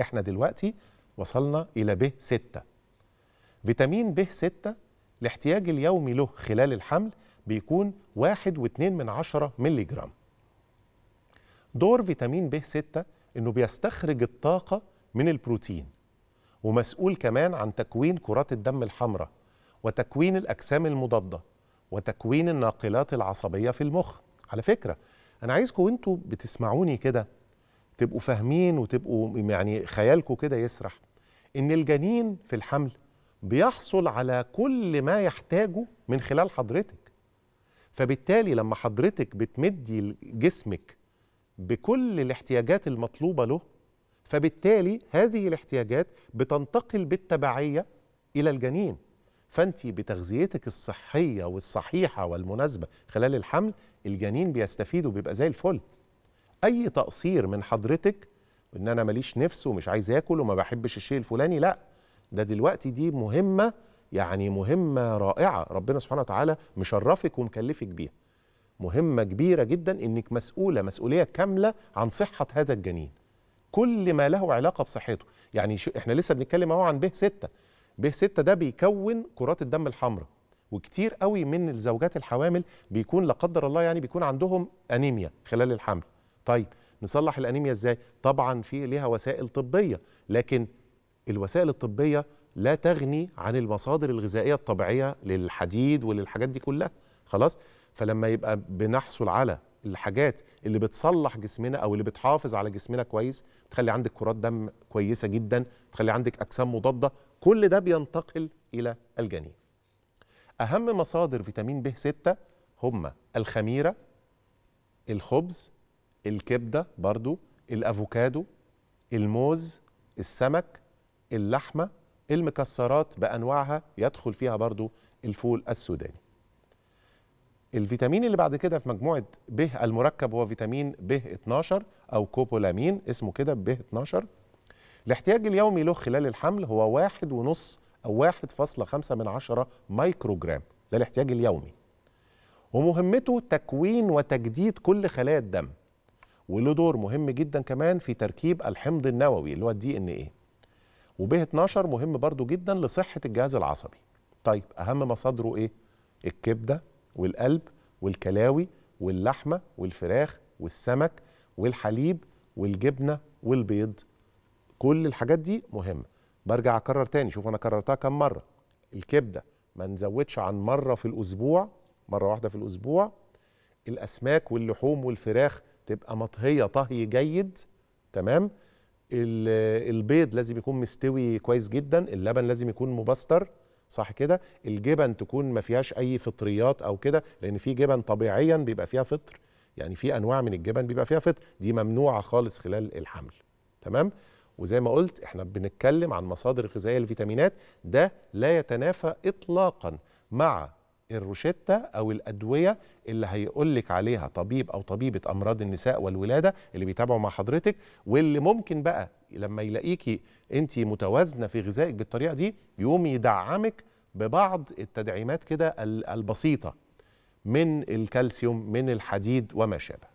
احنا دلوقتي وصلنا الى ب 6 فيتامين ب 6 الاحتياج اليومي له خلال الحمل بيكون 1.2 من 10 ملي جرام دور فيتامين ب 6 انه بيستخرج الطاقه من البروتين ومسؤول كمان عن تكوين كرات الدم الحمراء وتكوين الاجسام المضاده وتكوين الناقلات العصبيه في المخ على فكره انا عايزكم وانتوا بتسمعوني كده تبقوا فاهمين وتبقوا يعني خيالكم كده يسرح ان الجنين في الحمل بيحصل على كل ما يحتاجه من خلال حضرتك فبالتالي لما حضرتك بتمدي جسمك بكل الاحتياجات المطلوبة له فبالتالي هذه الاحتياجات بتنتقل بالتبعية إلى الجنين فأنت بتغذيتك الصحية والصحيحة والمناسبة خلال الحمل الجنين بيستفيد وبيبقى زي الفل اي تقصير من حضرتك ان انا ماليش نفس ومش عايز اكل وما بحبش الشيء الفلاني لا ده دلوقتي دي مهمه يعني مهمه رائعه ربنا سبحانه وتعالى مشرفك ومكلفك بيها مهمه كبيره جدا انك مسؤوله مسؤوليه كامله عن صحه هذا الجنين كل ما له علاقه بصحته يعني احنا لسه بنتكلم اهو عن به 6 به 6 ده بيكون كرات الدم الحمراء وكتير قوي من الزوجات الحوامل بيكون لا قدر الله يعني بيكون عندهم انيميا خلال الحمل طيب نصلح الانيميا ازاي طبعا في ليها وسائل طبيه لكن الوسائل الطبيه لا تغني عن المصادر الغذائيه الطبيعيه للحديد وللحاجات دي كلها خلاص فلما يبقى بنحصل على الحاجات اللي بتصلح جسمنا او اللي بتحافظ على جسمنا كويس تخلي عندك كرات دم كويسه جدا تخلي عندك اجسام مضاده كل ده بينتقل الى الجنين اهم مصادر فيتامين ب 6 هم الخميره الخبز الكبده برضو الافوكادو الموز السمك اللحمه المكسرات بانواعها يدخل فيها برضو الفول السوداني الفيتامين اللي بعد كده في مجموعه ب المركب هو فيتامين ب 12 او كوبولامين اسمه كده ب 12 الاحتياج اليومي له خلال الحمل هو واحد ونص أو واحد فاصلة خمسة من عشرة مايكروجرام ده الاحتياج اليومي ومهمته تكوين وتجديد كل خلايا الدم وله دور مهم جدا كمان في تركيب الحمض النووي اللي هو الدي ان ايه وبه 12 مهم برضو جدا لصحه الجهاز العصبي طيب اهم مصادره ايه الكبده والقلب والكلاوي واللحمه والفراخ والسمك والحليب والجبنه والبيض كل الحاجات دي مهمه برجع اكرر تاني شوف انا كررتها كم مره الكبده ما نزودش عن مره في الاسبوع مره واحده في الاسبوع الاسماك واللحوم والفراخ تبقى مطهيه طهي جيد تمام البيض لازم يكون مستوي كويس جدا اللبن لازم يكون مبستر صح كده الجبن تكون ما فيهاش اي فطريات او كده لان في جبن طبيعيا بيبقى فيها فطر يعني في انواع من الجبن بيبقى فيها فطر دي ممنوعه خالص خلال الحمل تمام وزي ما قلت احنا بنتكلم عن مصادر غذائيه الفيتامينات ده لا يتنافى اطلاقا مع الروشتة أو الأدوية اللي هيقولك عليها طبيب أو طبيبة أمراض النساء والولادة اللي بيتابعوا مع حضرتك واللي ممكن بقى لما يلاقيكي أنت متوازنة في غذائك بالطريقة دي يقوم يدعمك ببعض التدعيمات كده البسيطة من الكالسيوم من الحديد وما شابه